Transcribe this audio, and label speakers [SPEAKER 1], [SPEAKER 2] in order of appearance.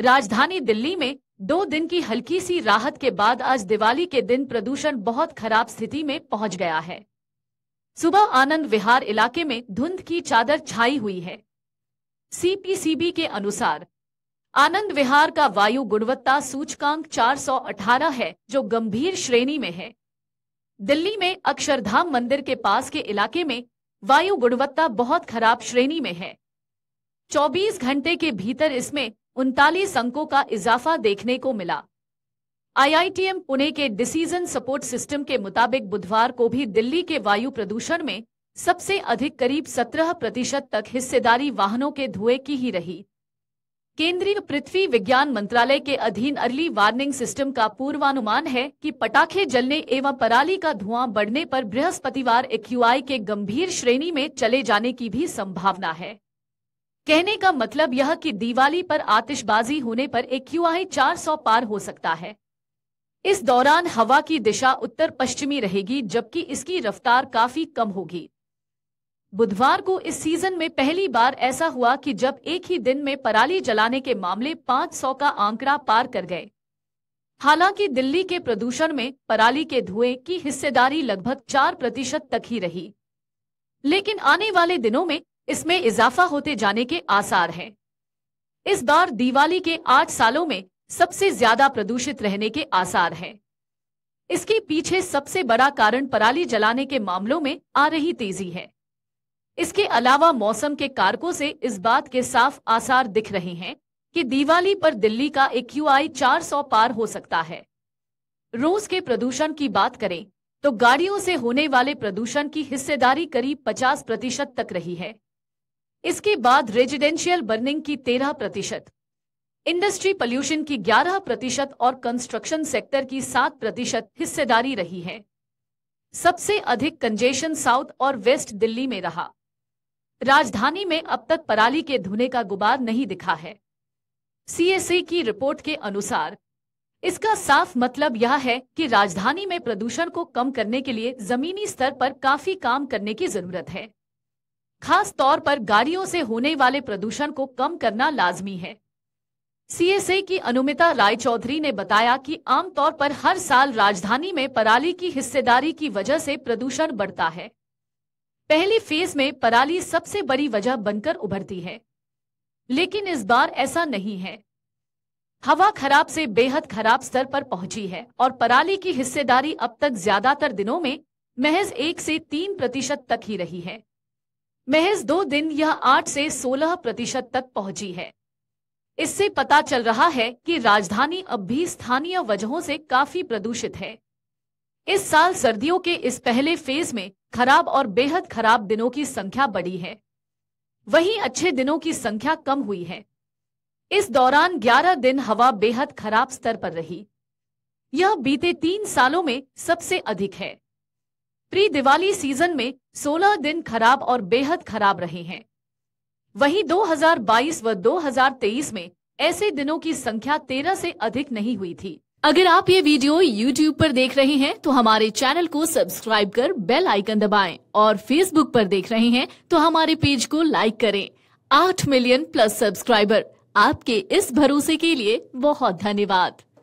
[SPEAKER 1] राजधानी दिल्ली में दो दिन की हल्की सी राहत के बाद आज दिवाली के दिन प्रदूषण बहुत खराब स्थिति में पहुंच गया है सुबह आनंद विहार इलाके में धुंध की चादर छाई हुई है सीपीसीबी के अनुसार आनंद विहार का वायु गुणवत्ता सूचकांक 418 है जो गंभीर श्रेणी में है दिल्ली में अक्षरधाम मंदिर के पास के इलाके में वायु गुणवत्ता बहुत खराब श्रेणी में है 24 घंटे के भीतर इसमें उनतालीस अंकों का इजाफा देखने को मिला आईआईटीएम पुणे के डिसीजन सपोर्ट सिस्टम के मुताबिक बुधवार को भी दिल्ली के वायु प्रदूषण में सबसे अधिक करीब 17 प्रतिशत तक हिस्सेदारी वाहनों के धुएं की ही रही केंद्रीय पृथ्वी विज्ञान मंत्रालय के अधीन अर्ली वार्निंग सिस्टम का पूर्वानुमान है कि पटाखे जलने एवं पराली का धुआं बढ़ने पर बृहस्पतिवार एक के गंभीर श्रेणी में चले जाने की भी संभावना है कहने का मतलब यह कि दिवाली पर आतिशबाजी होने पर एक क्यूआई 400 पार हो सकता है इस दौरान हवा की दिशा उत्तर पश्चिमी रहेगी जबकि इसकी रफ्तार काफी कम होगी बुधवार को इस सीजन में पहली बार ऐसा हुआ कि जब एक ही दिन में पराली जलाने के मामले 500 का आंकड़ा पार कर गए हालांकि दिल्ली के प्रदूषण में पराली के धुएं की हिस्सेदारी लगभग 4 प्रतिशत तक ही रही लेकिन आने वाले दिनों में इसमें इजाफा होते जाने के आसार हैं इस बार दिवाली के आठ सालों में सबसे ज्यादा प्रदूषित रहने के आसार हैं इसके पीछे सबसे बड़ा कारण पराली जलाने के मामलों में आ रही तेजी है इसके अलावा मौसम के कारकों से इस बात के साफ आसार दिख रहे हैं कि दिवाली पर दिल्ली का एक यू आई चार सौ पार हो सकता है रोज के प्रदूषण की बात करें तो गाड़ियों से होने वाले प्रदूषण की हिस्सेदारी करीब 50 प्रतिशत तक रही है इसके बाद रेजिडेंशियल बर्निंग की तेरह प्रतिशत इंडस्ट्री पॉल्यूशन की 11 प्रतिशत और कंस्ट्रक्शन सेक्टर की 7 प्रतिशत हिस्सेदारी रही है सबसे अधिक कंजेशन साउथ और वेस्ट दिल्ली में रहा राजधानी में अब तक पराली के धुने का गुबार नहीं दिखा है सीएसए की रिपोर्ट के अनुसार इसका साफ मतलब यह है कि राजधानी में प्रदूषण को कम करने के लिए जमीनी स्तर पर काफी काम करने की जरूरत है खास तौर पर गाड़ियों से होने वाले प्रदूषण को कम करना लाजमी है सीएसए की अनुमिता राय चौधरी ने बताया कि आमतौर पर हर साल राजधानी में पराली की हिस्सेदारी की वजह से प्रदूषण बढ़ता है पहली फेज में पराली सबसे बड़ी वजह बनकर उभरती है लेकिन इस बार ऐसा नहीं है हवा खराब से बेहद खराब स्तर पर पहुंची है और पराली की हिस्सेदारी अब तक ज्यादातर दिनों में महज एक से तीन प्रतिशत तक ही रही है महज दो दिन यह आठ से सोलह प्रतिशत तक पहुंची है इससे पता चल रहा है कि राजधानी अब भी स्थानीय वजहों से काफी प्रदूषित है इस साल सर्दियों के इस पहले फेज में खराब और बेहद खराब दिनों की संख्या बढ़ी है वहीं अच्छे दिनों की संख्या कम हुई है इस दौरान 11 दिन हवा बेहद खराब स्तर पर रही यह बीते तीन सालों में सबसे अधिक है प्री दिवाली सीजन में 16 दिन खराब और बेहद खराब रहे हैं वहीं 2022 व 2023 में ऐसे दिनों की संख्या 13 से अधिक नहीं हुई थी अगर आप ये वीडियो YouTube पर देख रहे हैं तो हमारे चैनल को सब्सक्राइब कर बेल आइकन दबाएं और Facebook पर देख रहे हैं तो हमारे पेज को लाइक करें आठ मिलियन प्लस सब्सक्राइबर आपके इस भरोसे के लिए बहुत धन्यवाद